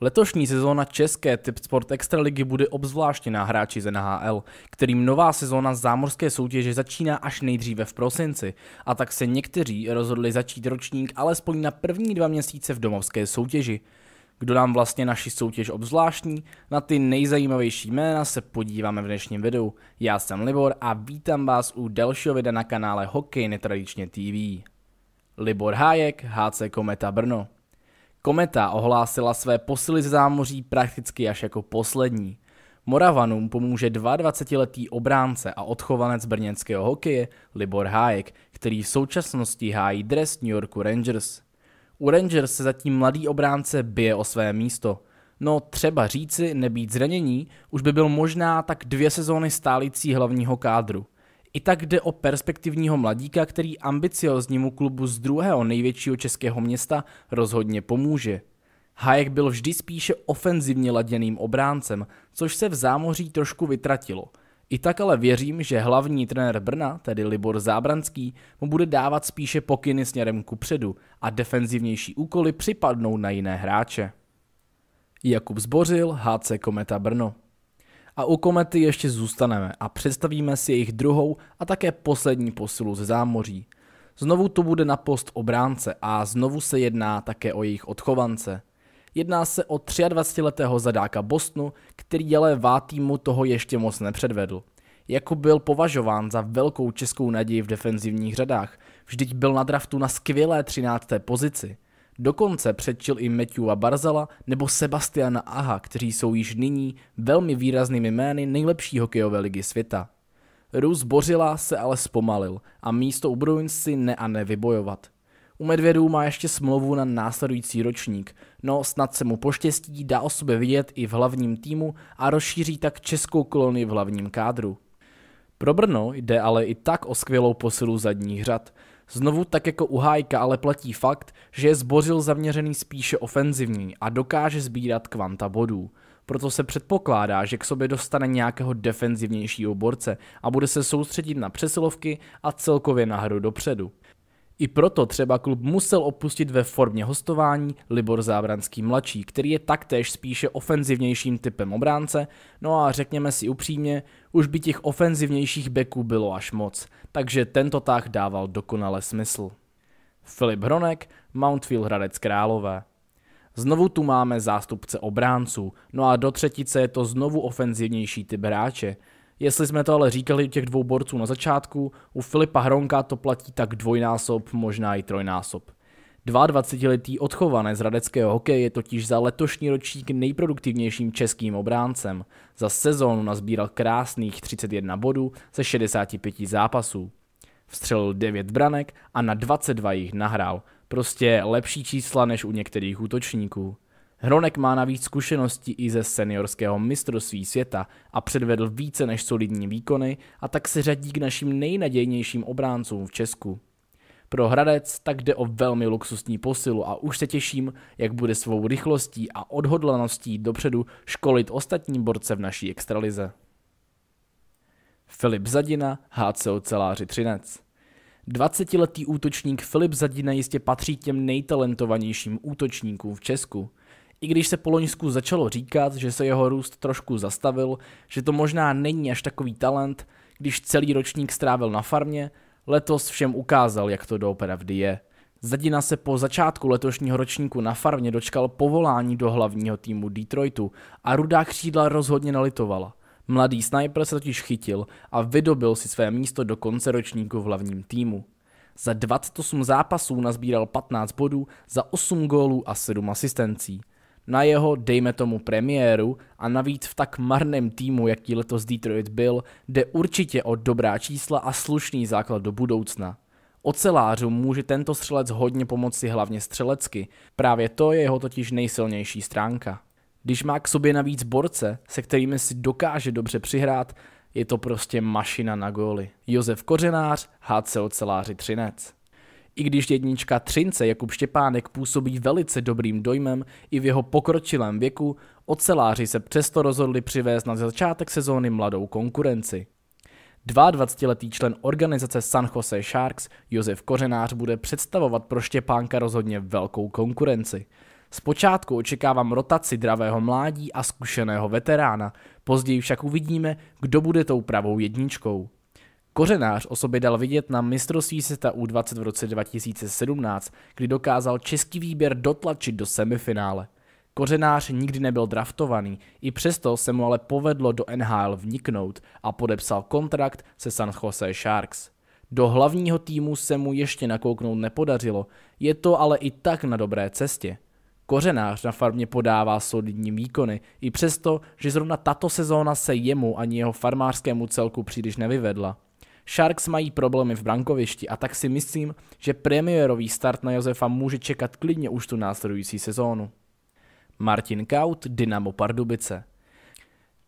Letošní sezóna české Tipsport Extraligy bude obzvláště na hráči z NHL, kterým nová sezóna zámořské soutěže začíná až nejdříve v prosinci, a tak se někteří rozhodli začít ročník alespoň na první dva měsíce v domovské soutěži. Kdo nám vlastně naši soutěž obzvláštní? Na ty nejzajímavější jména se podíváme v dnešním videu. Já jsem Libor a vítám vás u dalšího videa na kanále Hokej Netradičně TV. Libor Hájek, HC Kometa Brno. Kometa ohlásila své posily ze zámoří prakticky až jako poslední. Moravanům pomůže 22-letý obránce a odchovanec brněnského hokeje Libor Hájek, který v současnosti hájí dres New Yorku Rangers. U Rangers se zatím mladý obránce bije o své místo. No třeba říci, nebýt zranění, už by byl možná tak dvě sezóny stálící hlavního kádru – i tak jde o perspektivního mladíka, který ambicioznímu klubu z druhého největšího českého města rozhodně pomůže. Hayek byl vždy spíše ofenzivně laděným obráncem, což se v zámoří trošku vytratilo. I tak ale věřím, že hlavní trenér Brna, tedy Libor Zábranský, mu bude dávat spíše pokyny směrem ku předu a defenzivnější úkoly připadnou na jiné hráče. Jakub Zbořil, HC Kometa Brno a u komety ještě zůstaneme a představíme si jejich druhou a také poslední posilu ze zámoří. Znovu to bude na post obránce a znovu se jedná také o jejich odchovance. Jedná se o 23-letého zadáka Bosnu, který ale vá týmu toho ještě moc nepředvedl. Jako byl považován za velkou českou naději v defenzivních řadách, vždyť byl na draftu na skvělé 13. pozici – Dokonce předčil i Matthewa Barzala nebo Sebastiana Aha, kteří jsou již nyní velmi výraznými jmény nejlepší hokejové ligy světa. Rus Bořila se ale zpomalil a místo u Bruins si ne a ne vybojovat. U Medvědů má ještě smlouvu na následující ročník, no snad se mu poštěstí dá o sobě vidět i v hlavním týmu a rozšíří tak českou kolonii v hlavním kádru. Pro Brno jde ale i tak o skvělou posilu zadních řad – Znovu tak jako u Hájka ale platí fakt, že je zbořil zaměřený spíše ofenzivní a dokáže sbírat kvanta bodů. Proto se předpokládá, že k sobě dostane nějakého defenzivnějšího borce a bude se soustředit na přesilovky a celkově na hru dopředu. I proto třeba klub musel opustit ve formě hostování Libor Zábranský mladší, který je taktéž spíše ofenzivnějším typem obránce, no a řekněme si upřímně, už by těch ofenzivnějších beků bylo až moc, takže tento tah dával dokonale smysl. Filip Hronek, Mountfield Hradec Králové. Znovu tu máme zástupce obránců, no a do třetice je to znovu ofenzivnější typ hráče. Jestli jsme to ale říkali u těch dvou borců na začátku, u Filipa Hronka to platí tak dvojnásob, možná i trojnásob. 22-letý odchovanec z radeckého hokeje je totiž za letošní ročník nejproduktivnějším českým obráncem. Za sezónu nazbíral krásných 31 bodů ze 65 zápasů. Vstřelil 9 branek a na 22 jich nahrál. Prostě lepší čísla než u některých útočníků. Hronek má navíc zkušenosti i ze seniorského mistrovství světa a předvedl více než solidní výkony a tak se řadí k našim nejnadějnějším obráncům v Česku. Pro Hradec tak jde o velmi luxusní posilu a už se těším, jak bude svou rychlostí a odhodlaností dopředu školit ostatní borce v naší extralize. Filip Zadina, HC Oceláři Třinec 20-letý útočník Filip Zadina jistě patří těm nejtalentovanějším útočníkům v Česku. I když se po Loňsku začalo říkat, že se jeho růst trošku zastavil, že to možná není až takový talent, když celý ročník strávil na farmě, letos všem ukázal, jak to doopravdy je. Zadina se po začátku letošního ročníku na farmě dočkal povolání do hlavního týmu Detroitu a rudá křídla rozhodně nalitovala. Mladý sniper se totiž chytil a vydobil si své místo do konce ročníku v hlavním týmu. Za 28 zápasů nazbíral 15 bodů, za 8 gólů a 7 asistencí na jeho, dejme tomu, premiéru a navíc v tak marném týmu, jaký letos Detroit byl, jde určitě o dobrá čísla a slušný základ do budoucna. Ocelářům může tento střelec hodně pomoci hlavně střelecky, právě to je jeho totiž nejsilnější stránka. Když má k sobě navíc borce, se kterými si dokáže dobře přihrát, je to prostě mašina na góly. Josef Kořenář, HC Oceláři Třinec. I když jednička Třince Jakub Štěpánek působí velice dobrým dojmem i v jeho pokročilém věku, oceláři se přesto rozhodli přivést na začátek sezóny mladou konkurenci. 22-letý člen organizace San Jose Sharks Josef Kořenář bude představovat pro Štěpánka rozhodně velkou konkurenci. Zpočátku očekávám rotaci dravého mládí a zkušeného veterána, později však uvidíme, kdo bude tou pravou jedničkou. Kořenář o sobě dal vidět na mistrovství světa U20 v roce 2017, kdy dokázal český výběr dotlačit do semifinále. Kořenář nikdy nebyl draftovaný, i přesto se mu ale povedlo do NHL vniknout a podepsal kontrakt se San Jose Sharks. Do hlavního týmu se mu ještě nakouknout nepodařilo, je to ale i tak na dobré cestě. Kořenář na farmě podává solidní výkony, i přesto, že zrovna tato sezóna se jemu ani jeho farmářskému celku příliš nevyvedla. Sharks mají problémy v brankovišti a tak si myslím, že premiérový start na Josefa může čekat klidně už tu následující sezónu. Martin Kaut, Dynamo Pardubice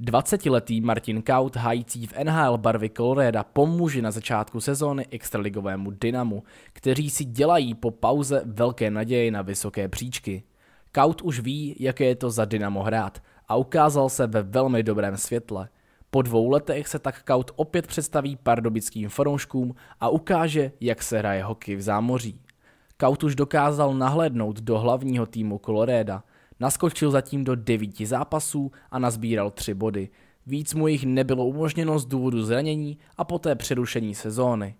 20-letý Martin Kaut, hající v NHL barvy Coloreda, pomůže na začátku sezóny extraligovému Dynamu, kteří si dělají po pauze velké naděje na vysoké příčky. Kaut už ví, jaké je to za Dynamo hrát a ukázal se ve velmi dobrém světle. Po dvou letech se tak Kaut opět představí pardubickým fanouškům a ukáže, jak se hraje hokej v zámoří. Kaut už dokázal nahlédnout do hlavního týmu Koloréda, Naskočil zatím do devíti zápasů a nazbíral tři body. Víc mu jich nebylo umožněno z důvodu zranění a poté přerušení sezóny.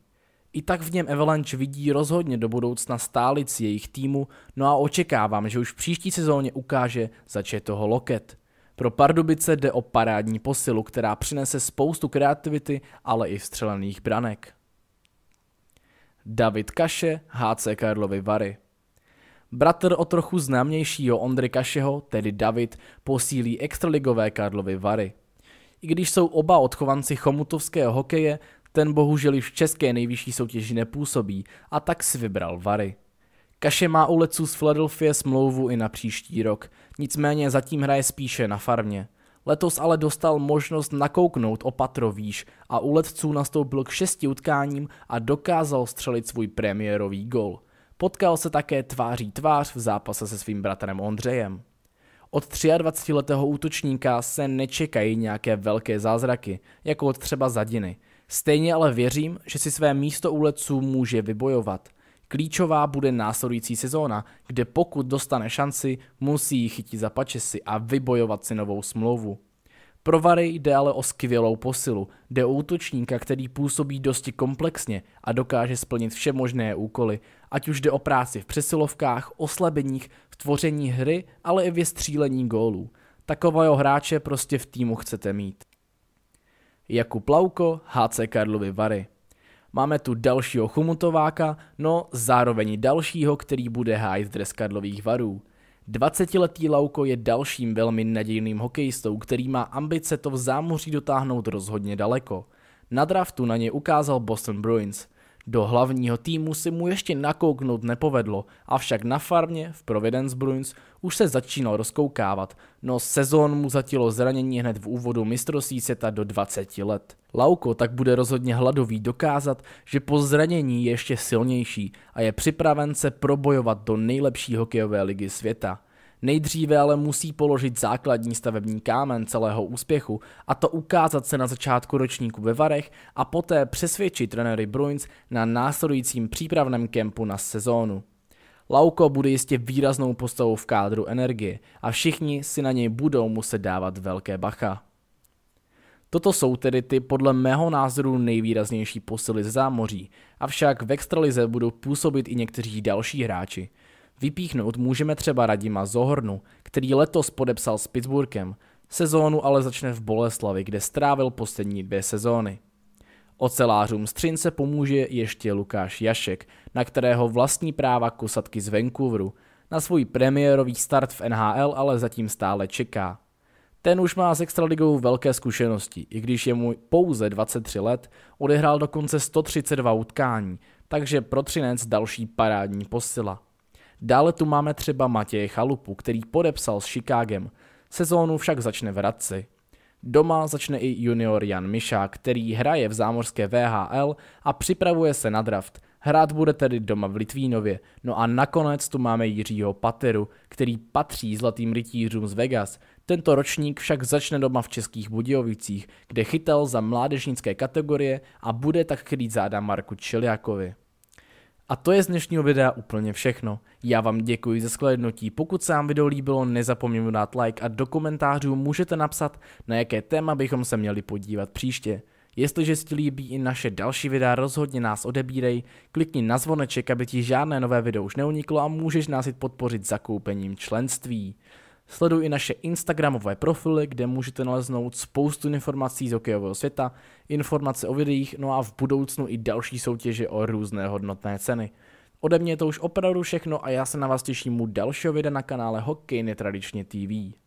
I tak v něm Avalanche vidí rozhodně do budoucna stálic jejich týmu, no a očekávám, že už v příští sezóně ukáže, zač je toho loket. Pro Pardubice jde o parádní posilu, která přinese spoustu kreativity, ale i vstřelených branek. David Kaše, HC Karlovy Vary. Bratr o trochu známějšího Ondry Kašeho, tedy David, posílí extraligové Karlovy Vary. I když jsou oba odchovanci chomutovského hokeje, ten bohužel již v české nejvyšší soutěži nepůsobí a tak si vybral Vary. Kaše má u Leců z Philadelphia smlouvu i na příští rok, nicméně zatím hraje spíše na farmě. Letos ale dostal možnost nakouknout o patro výš a u letců nastoupil k šesti utkáním a dokázal střelit svůj premiérový gol. Potkal se také tváří tvář v zápase se svým bratrem Ondřejem. Od 23-letého útočníka se nečekají nějaké velké zázraky, jako od třeba Zadiny. Stejně ale věřím, že si své místo u letců může vybojovat – Klíčová bude následující sezóna, kde pokud dostane šanci, musí ji chytit za pačesy a vybojovat si novou smlouvu. Pro Vary jde ale o skvělou posilu, jde o útočníka, který působí dosti komplexně a dokáže splnit vše možné úkoly, ať už jde o práci v přesilovkách, oslabeních, v tvoření hry, ale i ve střílení gólů. Takového hráče prostě v týmu chcete mít. Jakub plauko HC Karlovy Vary Máme tu dalšího Chumutováka, no zároveň dalšího, který bude hájit dres Karlových varů. 20-letý Lauko je dalším velmi nadějným hokejistou, který má ambice to v zámoří dotáhnout rozhodně daleko. Na draftu na ně ukázal Boston Bruins – do hlavního týmu si mu ještě nakouknout nepovedlo, avšak na farmě v Providence Bruins už se začínal rozkoukávat, no sezón mu zatilo zranění hned v úvodu mistrovství světa do 20 let. Lauko tak bude rozhodně hladový dokázat, že po zranění je ještě silnější a je připraven se probojovat do nejlepší hokejové ligy světa. Nejdříve ale musí položit základní stavební kámen celého úspěchu a to ukázat se na začátku ročníku ve Varech a poté přesvědčit trenéry Bruins na následujícím přípravném kempu na sezónu. Lauko bude jistě výraznou postavou v kádru energie a všichni si na něj budou muset dávat velké bacha. Toto jsou tedy ty podle mého názoru nejvýraznější posily z zámoří, avšak v extralize budou působit i někteří další hráči – Vypíchnout můžeme třeba Radima Zohornu, který letos podepsal s Pittsburghem, sezónu ale začne v Boleslavi, kde strávil poslední dvě sezóny. Ocelářům z Třince pomůže ještě Lukáš Jašek, na kterého vlastní práva kosatky z Vancouveru. Na svůj premiérový start v NHL ale zatím stále čeká. Ten už má s extraligou velké zkušenosti, i když je mu pouze 23 let, odehrál dokonce 132 utkání, takže pro Třinec další parádní posila. Dále tu máme třeba Matěje Chalupu, který podepsal s Chicagem. Sezónu však začne v Radci. Doma začne i junior Jan Mišák, který hraje v zámořské VHL a připravuje se na draft. Hrát bude tedy doma v Litvínově. No a nakonec tu máme Jiřího Pateru, který patří zlatým rytířům z Vegas. Tento ročník však začne doma v Českých Budějovicích, kde chytal za mládežnické kategorie a bude tak chytit záda Marku Čiliakovi. A to je z dnešního videa úplně všechno. Já vám děkuji za sklednutí, pokud se vám video líbilo, nezapomeňte dát like a do komentářů můžete napsat, na jaké téma bychom se měli podívat příště. Jestliže si ti líbí i naše další videa, rozhodně nás odebírej, klikni na zvoneček, aby ti žádné nové video už neuniklo a můžeš nás i podpořit zakoupením členství. Sleduj i naše Instagramové profily, kde můžete naleznout spoustu informací z hokejového světa, informace o videích, no a v budoucnu i další soutěže o různé hodnotné ceny. Ode mě je to už opravdu všechno a já se na vás těším u dalšího videa na kanále Hokej Netradičně TV.